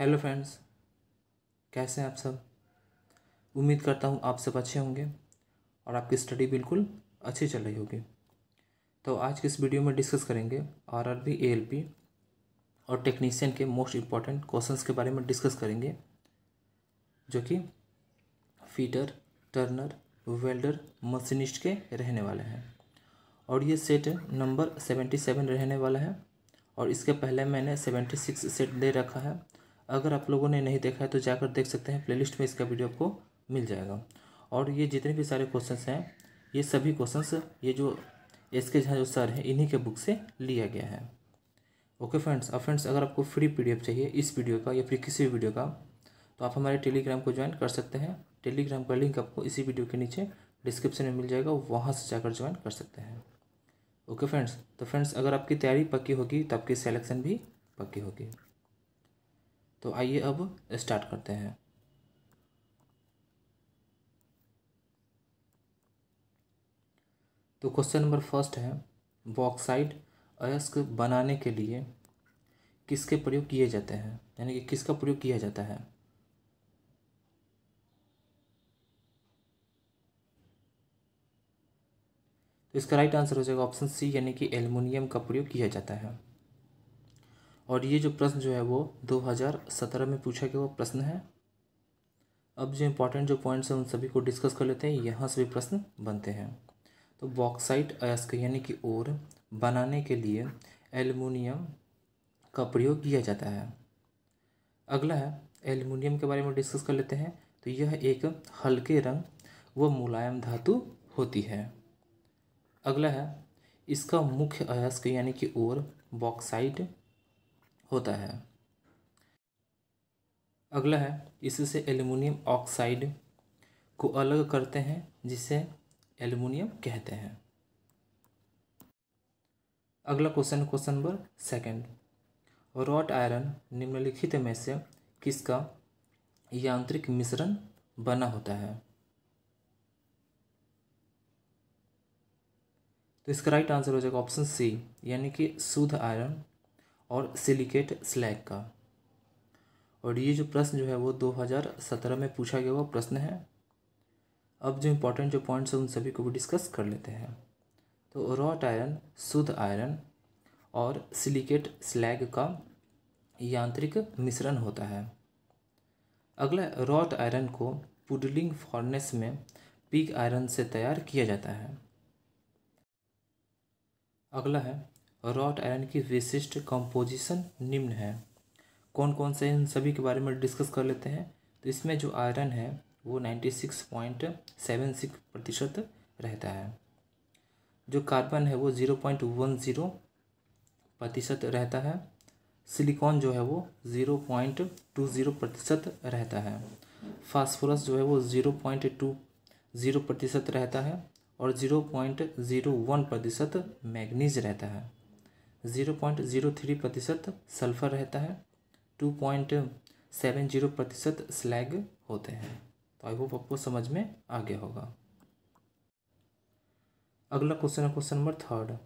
hello friends कैसे हैं आप सब उम्मीद करता हूँ आप सब अच्छे होंगे और आपकी स्टडी बिल्कुल अच्छी चल रही होगी तो आज के इस वीडियो में डिस्कस करेंगे R R B A L P और टेक्नीशियन के मोस्ट इम्पॉर्टेंट क्वेश्चंस के बारे में डिस्कस करेंगे जो कि फीटर टर्नर वेल्डर मशीनिस्ट के रहने वाले हैं और ये सेट नंबर सेवेंटी सेवन रहने वाला है और इसके पहले मैंने सेवेंटी सिक्स सेट दे रखा है अगर आप लोगों ने नहीं देखा है तो जाकर देख सकते हैं प्लेलिस्ट में इसका वीडियो आपको मिल जाएगा और ये जितने भी सारे क्वेश्चन हैं ये सभी क्वेश्चन ये जो एस के झा जो सर हैं इन्हीं के बुक से लिया गया है ओके फ्रेंड्स अब फ्रेंड्स अगर आपको फ्री पी चाहिए इस वीडियो का या फिर किसी भी वीडियो का तो आप हमारे टेलीग्राम को ज्वाइन कर सकते हैं टेलीग्राम का लिंक आपको इसी वीडियो के नीचे डिस्क्रिप्शन में मिल जाएगा वहाँ से जाकर ज्वाइन कर सकते हैं ओके फ्रेंड्स तो फ्रेंड्स अगर आपकी तैयारी पक्की होगी तो आपकी सेलेक्शन भी पक्की होगी तो आइए अब स्टार्ट करते हैं तो क्वेश्चन नंबर फर्स्ट है बॉक्साइड अयस्क बनाने के लिए किसके प्रयोग किए जाते हैं यानी कि किसका प्रयोग किया जाता है तो इसका राइट आंसर हो जाएगा ऑप्शन सी यानी कि एल्युमिनियम का प्रयोग किया जाता है और ये जो प्रश्न जो है वो 2017 में पूछा गया वो प्रश्न है अब जो इम्पोर्टेंट जो पॉइंट्स हैं उन सभी को डिस्कस कर लेते हैं यहाँ से भी प्रश्न बनते हैं तो बॉक्साइट अयस्क यानी कि ओर बनाने के लिए एल्युमिनियम का प्रयोग किया जाता है अगला है एल्युमिनियम के बारे में डिस्कस कर लेते हैं तो यह एक हल्के रंग व मुलायम धातु होती है अगला है इसका मुख्य अयस्क यानी कि ओर बॉक्साइट होता है अगला है इससे एल्यूमिनियम ऑक्साइड को अलग करते हैं जिसे एल्यूमिनियम कहते हैं अगला question question number second wrought iron निम्नलिखित में से किसका यांत्रिक मिश्रण बना होता है तो इसका राइट आंसर हो जाएगा ऑप्शन सी यानी कि शुद्ध आयरन और सिलिकेट स्लैग का और ये जो प्रश्न जो है वो 2017 में पूछा गया हुआ प्रश्न है अब जो इम्पोर्टेंट जो पॉइंट्स हैं उन सभी को भी डिस्कस कर लेते हैं तो रॉट आयरन शुद्ध आयरन और सिलिकेट स्लैग का यांत्रिक मिश्रण होता है अगला रॉट आयरन को पुडलिंग फॉर्नेस में पीक आयरन से तैयार किया जाता है अगला है रॉट आयरन की विशिष्ट कंपोजिशन निम्न है कौन कौन से इन सभी के बारे में डिस्कस कर लेते हैं तो इसमें जो आयरन है वो ninety six point seven six प्रतिशत रहता है जो कार्बन है वो ज़ीरो पॉइंट वन ज़ीरो प्रतिशत रहता है सिलिकॉन जो है वो ज़ीरो पॉइंट टू ज़ीरो प्रतिशत रहता है फास्फोरस जो है वो ज़ीरो पॉइंट टू ज़ीरो प्रतिशत रहता है और ज़ीरो पॉइंट ज़ीरो वन प्रतिशत मैग्नीज रहता है ज़ीरो पॉइंट ज़ीरो थ्री प्रतिशत सल्फ़र रहता है टू पॉइंट सेवन जीरो प्रतिशत स्लैग होते हैं तो आई होप आपको समझ में आ गया होगा अगला क्वेश्चन है क्वेश्चन नंबर थर्ड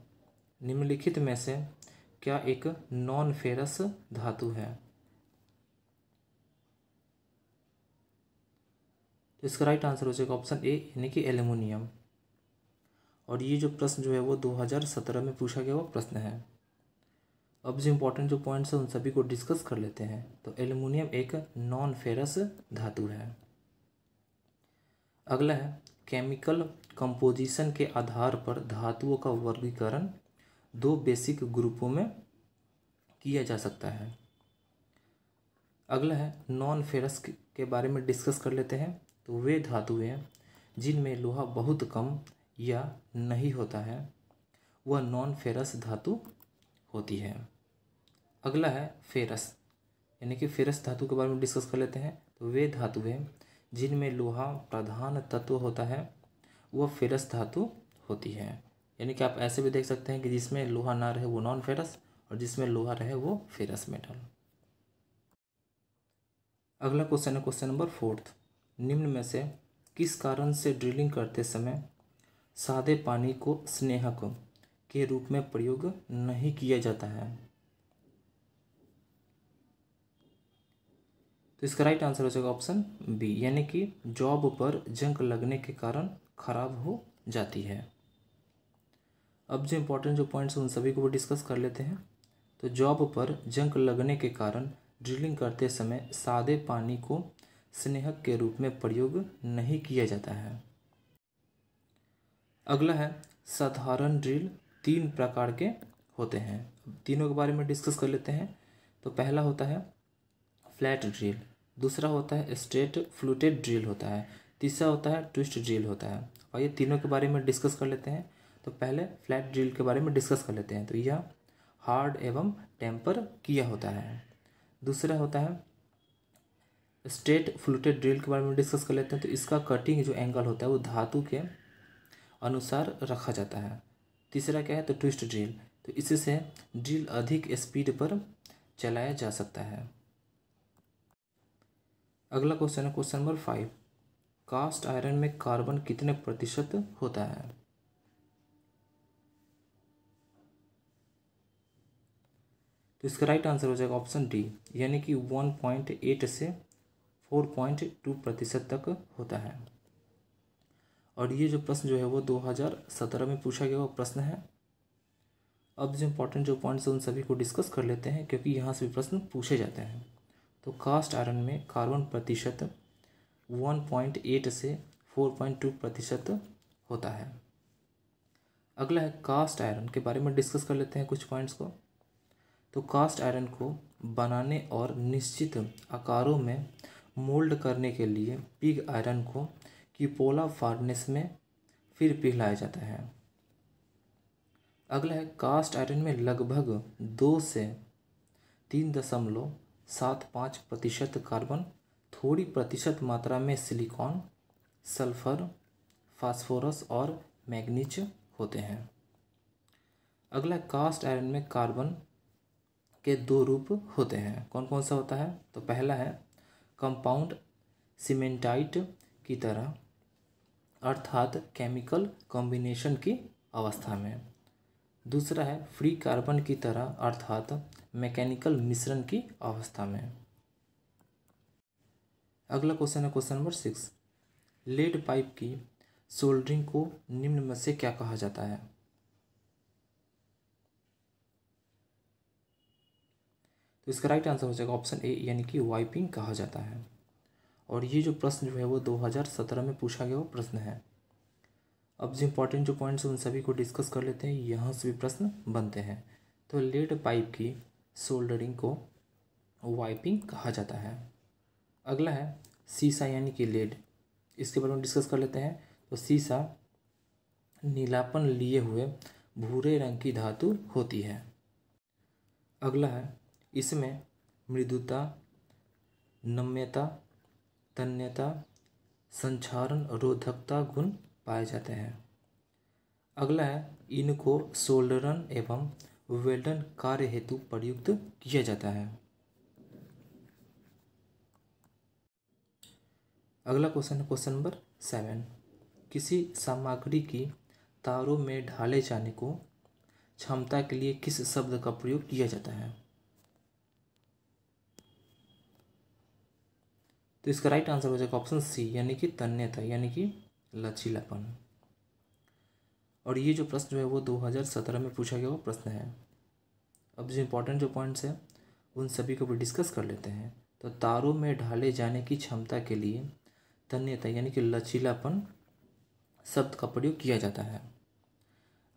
निम्नलिखित में से क्या एक नॉन फेरस धातु है तो इसका राइट आंसर हो जाएगा ऑप्शन ए यानी कि एल्यूमिनियम और ये जो प्रश्न जो है वो 2017 में पूछा गया वो प्रश्न है अब जो इम्पोर्टेंट जो पॉइंट्स हैं उन सभी को डिस्कस कर लेते हैं तो एल्यूमिनियम एक नॉन फेरस धातु है अगला है केमिकल कंपोजिशन के आधार पर धातुओं का वर्गीकरण दो बेसिक ग्रुपों में किया जा सकता है अगला है नॉन फेरस के बारे में डिस्कस कर लेते हैं तो वे धातुएं जिनमें लोहा बहुत कम या नहीं होता है वह नॉन फेरस धातु होती है अगला है फेरस यानी कि फेरस धातु के बारे में डिस्कस कर लेते हैं तो वे धातु हैं जिनमें लोहा प्रधान तत्व होता है वह फेरस धातु होती है यानी कि आप ऐसे भी देख सकते हैं कि जिसमें लोहा ना रहे वो नॉन फेरस और जिसमें लोहा रहे वो फेरस मेटल अगला क्वेश्चन है क्वेश्चन नंबर फोर्थ निम्न में से किस कारण से ड्रिलिंग करते समय सादे पानी को स्नेहक के रूप में प्रयोग नहीं किया जाता है तो इसका राइट आंसर हो जाएगा ऑप्शन बी यानी कि जॉब पर जंक लगने के कारण खराब हो जाती है अब जो इम्पोर्टेंट जो पॉइंट्स हैं उन सभी को वो डिस्कस कर लेते हैं तो जॉब पर जंक लगने के कारण ड्रिलिंग करते समय सादे पानी को स्नेहक के रूप में प्रयोग नहीं किया जाता है अगला है साधारण ड्रिल तीन प्रकार के होते हैं तीनों के बारे में डिस्कस कर लेते हैं तो पहला होता है फ्लैट ड्रिल दूसरा होता है स्ट्रेट फ्लूटेड ड्रिल होता है तीसरा होता है ट्विस्ट ड्रिल होता है और ये तीनों के बारे में डिस्कस कर लेते हैं तो पहले फ्लैट ड्रिल के बारे में डिस्कस कर लेते हैं तो यह हार्ड एवं टेम्पर किया होता है दूसरा होता है स्ट्रेट फ्लूटेड ड्रिल के बारे में डिस्कस कर लेते हैं तो इसका कटिंग जो एंगल होता है वो धातु के अनुसार रखा जाता है तीसरा क्या है तो ट्विस्ट ड्रिल तो इससे ड्रिल अधिक स्पीड पर चलाया जा सकता है अगला क्वेश्चन है question number five cast iron में कार्बन कितने प्रतिशत होता है तो इसका राइट आंसर हो जाएगा ऑप्शन डी यानी कि वन पॉइंट एट से फोर पॉइंट टू प्रतिशत तक होता है और ये जो प्रश्न जो है वो दो हज़ार सत्रह में पूछा गया वो प्रश्न है अब जो इम्पोर्टेंट जो पॉइंट्स उन सभी को डिस्कस कर लेते हैं क्योंकि यहाँ से भी प्रश्न पूछे जाते हैं तो कास्ट आयरन में कार्बन प्रतिशत वन पॉइंट एट से फोर पॉइंट टू प्रतिशत होता है अगला है कास्ट आयरन के बारे में डिस्कस कर लेते हैं कुछ पॉइंट्स को तो कास्ट आयरन को बनाने और निश्चित आकारों में मोल्ड करने के लिए पिग आयरन को कीपोला फार्नेस में फिर पिघलाया जाता है अगला है कास्ट आयरन में लगभग दो से तीन दशमलव सात पाँच प्रतिशत कार्बन थोड़ी प्रतिशत मात्रा में सिलिकॉन सल्फर फास्फोरस और मैग्नीज होते हैं अगला कास्ट आयरन में कार्बन के दो रूप होते हैं कौन कौन सा होता है तो पहला है कंपाउंड सीमेंटाइट की तरह अर्थात केमिकल कॉम्बिनेशन की अवस्था में दूसरा है फ्री कार्बन की तरह अर्थात मैकेनिकल मिश्रण की अवस्था में अगला क्वेश्चन है question number six lead pipe की सोल्डरिंग को निम्न में से क्या कहा जाता है तो इसका राइट आंसर हो जाएगा ऑप्शन ए यानी कि वाइपिंग कहा जाता है और ये जो प्रश्न जो है वो 2017 में पूछा गया वो प्रश्न है अब जो इम्पोर्टेंट जो पॉइंट्स उन सभी को डिस्कस कर लेते हैं यहाँ से भी प्रश्न बनते हैं तो लेड पाइप की सोल्डरिंग को वाइपिंग कहा जाता है अगला है सीसा यानी कि लेड इसके बारे में डिस्कस कर लेते हैं तो सीसा नीलापन लिए हुए भूरे रंग की धातु होती है अगला है इसमें मृदुता नम्यता तन्यता संचारण रोधकता गुण पाए जाते हैं अगला है इनको सोल्डरन एवं वेल्डन कार्य हेतु प्रयुक्त किया जाता है अगला क्वेश्चन है क्वेश्चन नंबर सेवन किसी सामग्री की तारों में ढाले जाने को क्षमता के लिए किस शब्द का प्रयोग किया जाता है तो इसका राइट आंसर हो जाएगा ऑप्शन सी यानी कि तन्यता यानी कि लचीलापन और ये जो प्रश्न जो है वो 2017 में पूछा गया वो प्रश्न है अब जो इम्पोर्टेंट जो पॉइंट्स हैं उन सभी को भी डिस्कस कर लेते हैं तो तारों में ढाले जाने की क्षमता के लिए धन्यता यानी कि लचीलापन शब्द का प्रयोग किया जाता है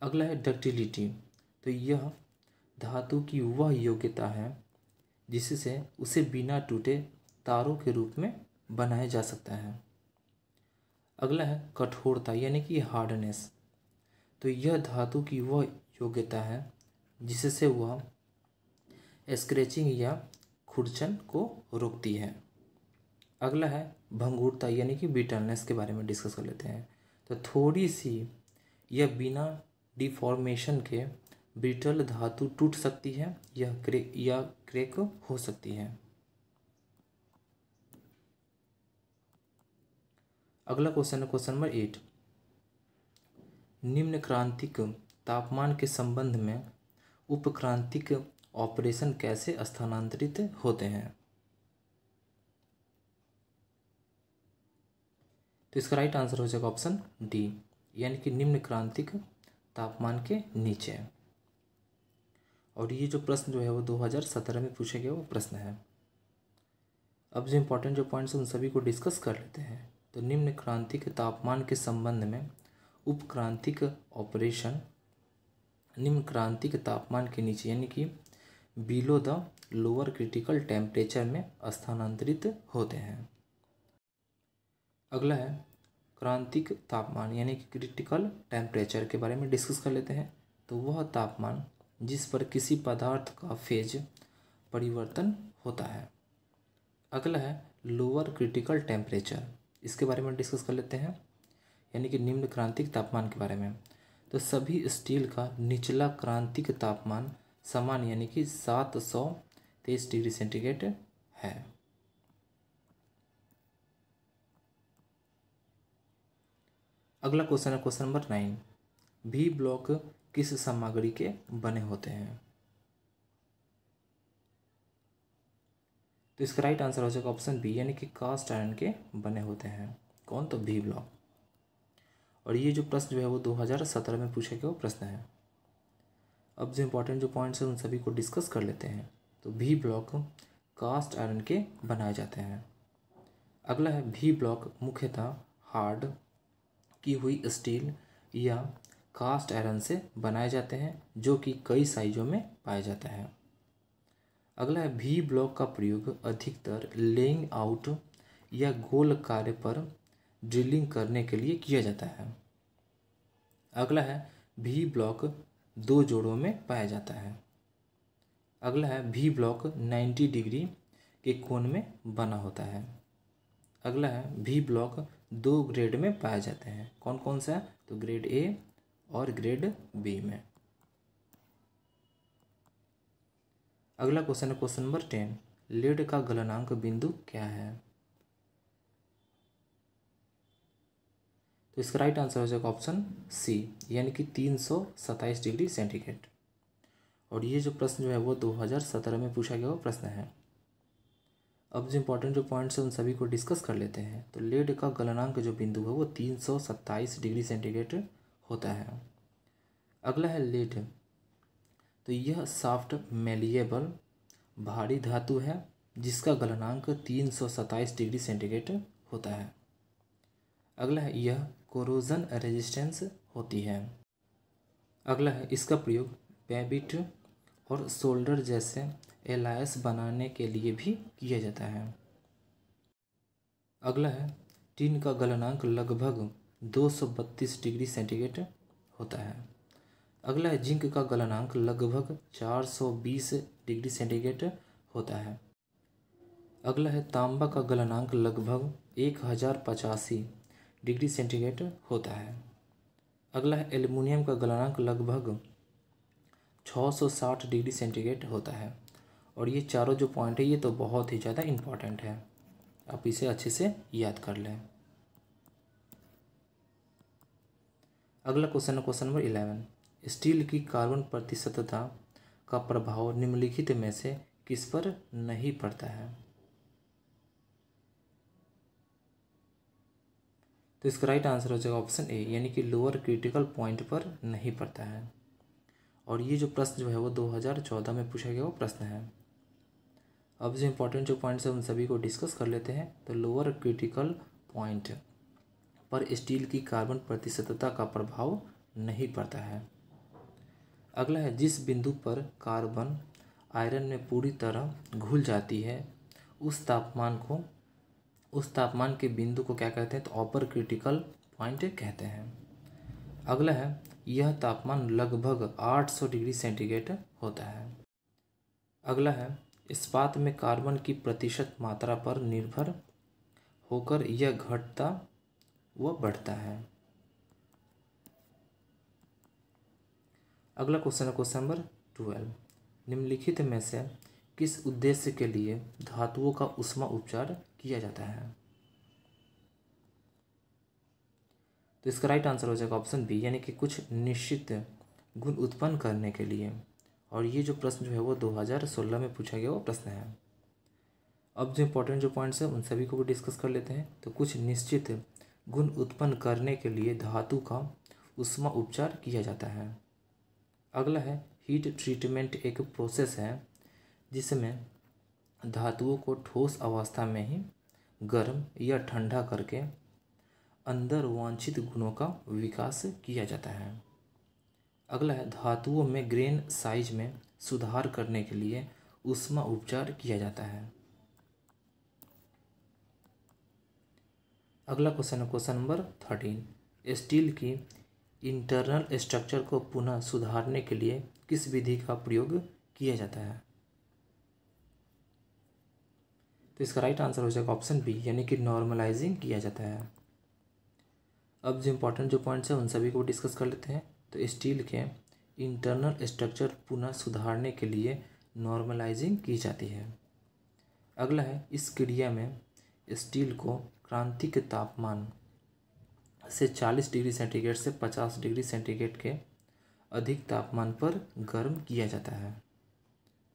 अगला है डक्टिलिटी तो यह धातु की वह योग्यता है जिससे उसे बिना टूटे तारों के रूप में बनाया जा सकता है अगला है कठोरता यानी कि हार्डनेस तो यह धातु की वह योग्यता है जिससे वह स्क्रेचिंग या खुरचन को रोकती है अगला है भंगुरता यानी कि बिटलनेस के बारे में डिस्कस कर लेते हैं तो थोड़ी सी यह बिना डिफॉर्मेशन के ब्रिटल धातु टूट सकती है या क्रे या क्रेक हो सकती है अगला क्वेश्चन है क्वेश्चन नंबर एट निम्न क्रांतिक तापमान के संबंध में उपक्रांतिक ऑपरेशन कैसे स्थानांतरित होते हैं तो इसका राइट आंसर हो जाएगा ऑप्शन डी यानी कि निम्न क्रांतिक तापमान के नीचे और ये जो प्रश्न जो है वो 2017 में पूछे गए वो प्रश्न है अब जो इम्पोर्टेंट जो पॉइंट्स उन सभी को डिस्कस कर लेते हैं तो निम्न क्रांतिक तापमान के संबंध में उपक्रांतिक ऑपरेशन निम्न क्रांतिक तापमान के नीचे यानी कि below the lower critical temperature में स्थानांतरित होते हैं अगला है क्रांतिक तापमान यानी कि क्रिटिकल टेम्परेचर के बारे में डिस्कस कर लेते हैं तो वह तापमान जिस पर किसी पदार्थ का फेज परिवर्तन होता है अगला है लोअर क्रिटिकल टेम्परेचर इसके बारे में डिस्कस कर लेते हैं यानी कि निम्न क्रांतिक तापमान के बारे में तो सभी स्टील का निचला क्रांतिक तापमान समान यानी कि सात सौ तेईस डिग्री सेंटीग्रेड है अगला क्वेश्चन है क्वेश्चन नंबर नाइन भी ब्लॉक किस सामग्री के बने होते हैं तो इसका राइट आंसर हो जाएगा ऑप्शन बी यानी कि कास्ट आयरन के बने होते हैं कौन तो भी ब्लॉक और ये जो प्रश्न जो है वो 2017 में पूछा गया प्रश्न है अब जो इम्पोर्टेंट जो पॉइंट्स हैं उन सभी को डिस्कस कर लेते हैं तो भी ब्लॉक कास्ट आयरन के बनाए जाते हैं अगला है भी ब्लॉक मुख्यतः हार्ड की हुई स्टील या कास्ट आयरन से बनाए जाते हैं जो कि कई साइजों में पाए जाते हैं अगला है वी ब्लॉक का प्रयोग अधिकतर लेइंग आउट या गोल कार्य पर ड्रिलिंग करने के लिए किया जाता है अगला है वी ब्लॉक दो जोड़ों में पाया जाता है अगला है वी ब्लॉक 90 डिग्री के कोण में बना होता है अगला है वी ब्लॉक दो ग्रेड में पाए जाते हैं कौन कौन सा है तो ग्रेड ए और ग्रेड बी में अगला क्वेश्चन है क्वेश्चन नंबर टेन लेड का गलनांक बिंदु क्या है तो इसका राइट आंसर हो जाएगा ऑप्शन सी यानी कि तीन सौ सत्ताईस डिग्री सेंटीग्रेड और ये जो प्रश्न जो है वो दो हज़ार सत्रह में पूछा गया हुआ प्रश्न है अब जो इम्पोर्टेंट जो पॉइंट्स हैं उन सभी को डिस्कस कर लेते हैं तो लेड का गलनांक जो बिंदु है वो तीन सौ सत्ताईस डिग्री सेंटीग्रेड होता है अगला है लेड तो यह साफ्ट मेलिएबल भारी धातु है जिसका गलनांक तीन सौ सत्ताईस डिग्री सेंटीग्रेड होता है अगला है यह कोरोजन रेजिस्टेंस होती है अगला है इसका प्रयोग पैबिट और शोल्डर जैसे एलायस बनाने के लिए भी किया जाता है अगला है टीन का गलनांक लगभग बत्तीस डिग्री सेंटीग्रेड होता है अगला है जिंक का गलनांक लगभग 420 डिग्री सेंटीग्रेड होता है अगला है तांबा का गलनांक लगभग एक हज़ार पचासी डिग्री सेंटीग्रेड होता है अगला है एल्युमिनियम का गलनांक लगभग 660 डिग्री सेंटीग्रेड होता है और ये चारों जो पॉइंट है ये तो बहुत ही ज़्यादा इम्पॉर्टेंट है आप इसे अच्छे से याद कर लें अगला क्वेश्चन है क्वेश्चन नंबर इलेवन स्टील की कार्बन प्रतिशतता का प्रभाव निम्नलिखित में से किस पर नहीं पड़ता है तो इसका राइट आंसर हो जाएगा ऑप्शन ए यानी कि लोअर क्रिटिकल पॉइंट पर नहीं पड़ता है और ये जो प्रश्न जो है वो 2014 में पूछा गया वो प्रश्न है अब जो इम्पोर्टेंट जो पॉइंट्स हैं उन सभी को डिस्कस कर लेते हैं तो लोअर क्रिटिकल पॉइंट पर स्टील की कार्बन प्रतिशतता का प्रभाव नहीं पड़ता है अगला है जिस बिंदु पर कार्बन आयरन में पूरी तरह घुल जाती है उस तापमान को उस तापमान के बिंदु को क्या कहते हैं तो ऑपर क्रिटिकल पॉइंट कहते हैं अगला है यह तापमान लगभग 800 डिग्री सेंटीग्रेड होता है अगला है इस्पात में कार्बन की प्रतिशत मात्रा पर निर्भर होकर यह घटता व बढ़ता है अगला क्वेश्चन है क्वेश्चन नंबर ट्वेल्व निम्नलिखित में से किस उद्देश्य के लिए धातुओं का उष्मा उपचार किया जाता है तो इसका राइट आंसर हो जाएगा ऑप्शन बी यानी कि कुछ निश्चित गुण उत्पन्न करने के लिए और ये जो प्रश्न जो है वो 2016 में पूछा गया वो प्रश्न है अब जो इम्पोर्टेंट जो पॉइंट्स हैं उन सभी को भी डिस्कस कर लेते हैं तो कुछ निश्चित गुण उत्पन्न करने के लिए धातु का उष्मा उपचार किया जाता है अगला है हीट ट्रीटमेंट एक प्रोसेस है जिसमें धातुओं को ठोस अवस्था में ही गर्म या ठंडा करके अंदर वांछित गुणों का विकास किया जाता है अगला है धातुओं में ग्रेन साइज में सुधार करने के लिए उष्मा उपचार किया जाता है अगला क्वेश्चन है क्वेश्चन नंबर थर्टीन स्टील की इंटरनल स्ट्रक्चर को पुनः सुधारने के लिए किस विधि का प्रयोग किया जाता है तो इसका राइट आंसर हो जाएगा ऑप्शन बी यानी कि नॉर्मलाइजिंग किया जाता है अब जो इम्पोर्टेंट जो पॉइंट्स हैं उन सभी को डिस्कस कर लेते हैं तो स्टील के इंटरनल स्ट्रक्चर पुनः सुधारने के लिए नॉर्मलाइजिंग की जाती है अगला है इस क्रिया में स्टील को क्रांतिक तापमान से 40 डिग्री सेंटीग्रेड से 50 डिग्री सेंटीग्रेड के अधिक तापमान पर गर्म किया जाता है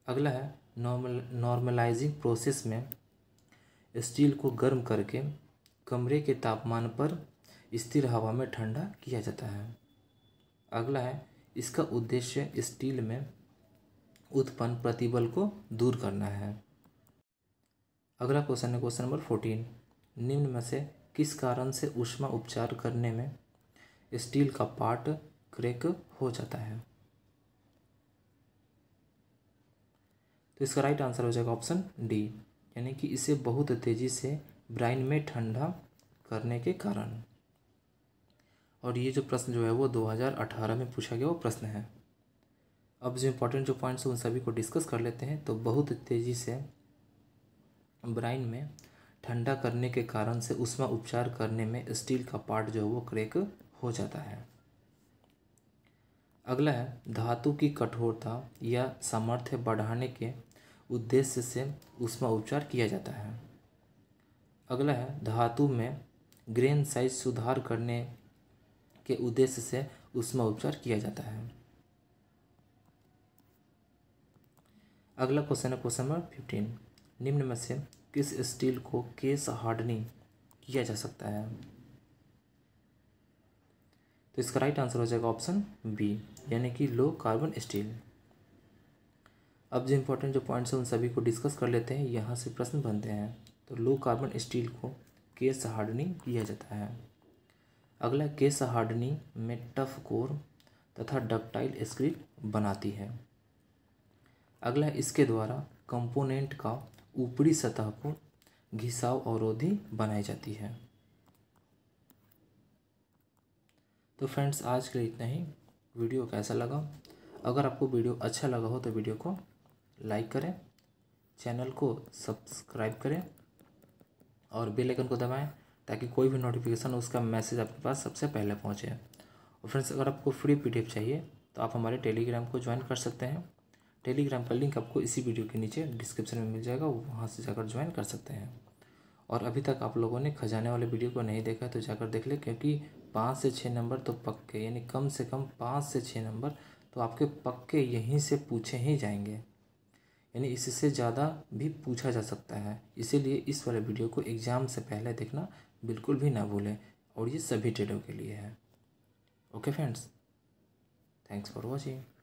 अगला है नॉर्मल नॉर्मलाइजिंग प्रोसेस में स्टील को गर्म करके कमरे के तापमान पर स्थिर हवा में ठंडा किया जाता है अगला है इसका उद्देश्य स्टील में उत्पन्न प्रतिबल को दूर करना है अगला क्वेश्चन है क्वेश्चन नंबर फोर्टीन निम्न में से किस कारण से ऊष्मा उपचार करने में स्टील का पार्ट क्रैक हो जाता है तो इसका राइट आंसर हो जाएगा ऑप्शन डी यानी कि इसे बहुत तेज़ी से ब्राइन में ठंडा करने के कारण और ये जो प्रश्न जो है वो 2018 में पूछा गया वो प्रश्न है अब जो इम्पोर्टेंट जो पॉइंट्स हैं उन सभी को डिस्कस कर लेते हैं तो बहुत तेज़ी से ब्राइन में ठंडा करने के कारण से उसमें उपचार करने में स्टील का पार्ट जो है वो क्रेक हो जाता है अगला है धातु की कठोरता या सामर्थ्य बढ़ाने के उद्देश्य से उसमें उपचार किया जाता है अगला है धातु में ग्रेन साइज सुधार करने के उद्देश्य से उसमें उपचार किया जाता है अगला क्वेश्चन है क्वेश्चन नंबर फिफ्टीन निम्न में से किस स्टील को केस हार्डनिंग किया जा सकता है तो इसका राइट आंसर हो जाएगा ऑप्शन बी यानी कि लो कार्बन स्टील अब जो इम्पोर्टेंट जो पॉइंट्स हैं उन सभी को डिस्कस कर लेते हैं यहाँ से प्रश्न बनते हैं तो लो कार्बन स्टील को केस हार्डनिंग किया जाता है अगला केस हार्डनिंग में टफ कोर तथा डक्टाइल स्क्रीट बनाती है अगला इसके द्वारा कंपोनेंट का ऊपरी सतह को घिसाव अवरोधी बनाई जाती है तो फ्रेंड्स आज के लिए इतना ही वीडियो कैसा लगा अगर आपको वीडियो अच्छा लगा हो तो वीडियो को लाइक करें चैनल को सब्सक्राइब करें और बेल आइकन को दबाएं ताकि कोई भी नोटिफिकेशन उसका मैसेज आपके पास सबसे पहले पहुंचे और फ्रेंड्स अगर आपको फ्री पीडीएफ चाहिए तो आप हमारे टेलीग्राम को ज्वाइन कर सकते हैं टेलीग्राम का लिंक आपको इसी वीडियो के नीचे डिस्क्रिप्शन में मिल जाएगा वहाँ से जाकर ज्वाइन कर सकते हैं और अभी तक आप लोगों ने खजाने वाले वीडियो को नहीं देखा तो जाकर देख ले क्योंकि पाँच से छः नंबर तो पक्के यानी कम से कम पाँच से छः नंबर तो आपके पक्के यहीं से पूछे ही जाएंगे यानी इससे ज़्यादा भी पूछा जा सकता है इसीलिए इस वाले वीडियो को एग्ज़ाम से पहले देखना बिल्कुल भी ना भूलें और ये सभी ट्रेडों के लिए है okay friends thanks for watching